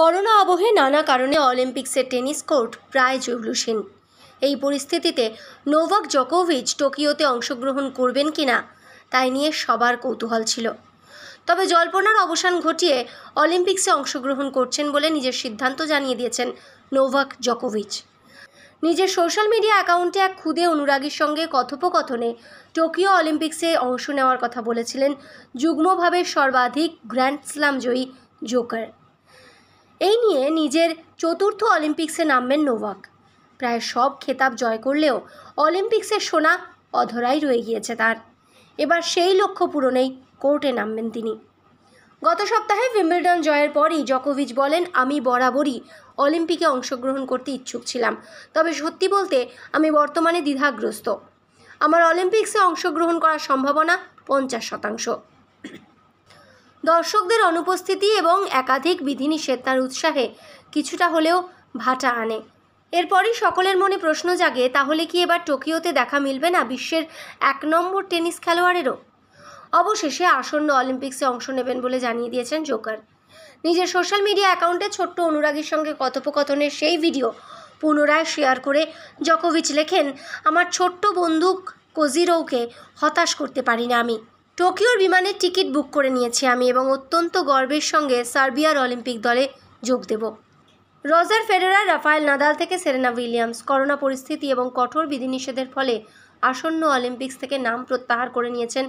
corona আবহে নানা কারণে অলিম্পিক্সের টেনিস কোর্ট প্রায় জুবলুসীন এই পরিস্থিতিতে নোভাক জকোভিচ টোকিওতে অংশগ্রহণ করবেন কিনা তাই নিয়ে সবার কৌতূহল ছিল তবে জল্পনার অবসান ঘটিয়ে অলিম্পিক্সে অংশগ্রহণ করছেন বলে নিজের সিদ্ধান্ত জানিয়ে দিয়েছেন নোভাক জকোভিচ নিজের সোশ্যাল মিডিয়া অ্যাকাউন্টে এক ক্ষুদে অনুরাগীর সঙ্গে কথোপকথনে টোকিও অলিম্পিক্সে অংশ নেওয়ার কথা বলেছিলেন যুগ্মভাবে সর্বাধিক গ্র্যান্ড স্লাম জয়ী জোকার এই নিয়ে নিজের চতুর্থ অলিম্পিক্সে নামবেন নোভাক প্রায় সব খেতাব জয় করলেও অলিম্পিক্সের সোনা অধরাই রয়ে গিয়েছে তার এবার সেই লক্ষ্য পূরণেই কোর্টে নামবেন তিনি গত সপ্তাহে উইম্বলডন জয়ের পরই জকোভিচ বলেন আমি বরাবরই অলিম্পিকে অংশগ্রহণ করতে ইচ্ছুক ছিলাম তবে সত্যি বলতে আমি বর্তমানে দ্বিধাগ্রস্ত আমার অলিম্পিক্সে অংশগ্রহণ করার সম্ভাবনা পঞ্চাশ শতাংশ দর্শকদের অনুপস্থিতি এবং একাধিক বিধিনিষেধ তার উৎসাহে কিছুটা হলেও ভাটা আনে এরপরই সকলের মনে প্রশ্ন জাগে তাহলে কি এবার টোকিওতে দেখা মিলবে না বিশ্বের এক নম্বর টেনিস খেলোয়াড়েরও অবশেষে আসন্ন অলিম্পিক্সে অংশ নেবেন বলে জানিয়ে দিয়েছেন জোকার নিজের সোশ্যাল মিডিয়া অ্যাকাউন্টে ছোট্ট অনুরাগীর সঙ্গে কথোপকথনের সেই ভিডিও পুনরায় শেয়ার করে জকোভিচ লেখেন আমার ছোট্ট বন্দুক কোজিরোকে হতাশ করতে পারি না আমি টোকিওর বিমানের টিকিট বুক করে নিয়েছি আমি এবং অত্যন্ত গর্বের সঙ্গে সার্বিয়ার অলিম্পিক দলে যোগ দেব রজার ফেডেরার রাফায়েল নাদাল থেকে সেরেনা উইলিয়ামস করোনা পরিস্থিতি এবং কঠোর বিধিনিষেধের ফলে আসন্ন অলিম্পিক্স থেকে নাম প্রত্যাহার করে নিয়েছেন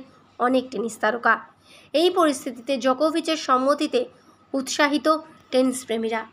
অনেক টেনিস তারকা এই পরিস্থিতিতে জকোভিচের সম্মতিতে উৎসাহিত টেনিস প্রেমীরা